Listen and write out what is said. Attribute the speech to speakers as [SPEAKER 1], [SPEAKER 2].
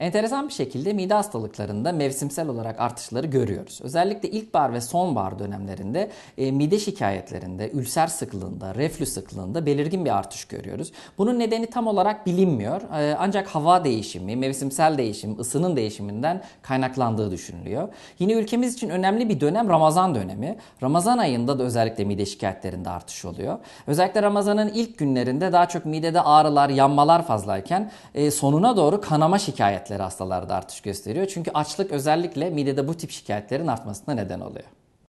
[SPEAKER 1] Enteresan bir şekilde mide hastalıklarında mevsimsel olarak artışları görüyoruz. Özellikle ilkbahar ve sonbahar dönemlerinde e, mide şikayetlerinde, ülser sıklığında, reflü sıklığında belirgin bir artış görüyoruz. Bunun nedeni tam olarak bilinmiyor. E, ancak hava değişimi, mevsimsel değişim, ısının değişiminden kaynaklandığı düşünülüyor. Yine ülkemiz için önemli bir dönem Ramazan dönemi. Ramazan ayında da özellikle mide şikayetlerinde artış oluyor. Özellikle Ramazan'ın ilk günlerinde daha çok midede ağrılar, yanmalar fazlayken e, sonuna doğru kanama şikayetleri şikayetleri hastalarda artış gösteriyor. Çünkü açlık özellikle midede bu tip şikayetlerin artmasına neden oluyor.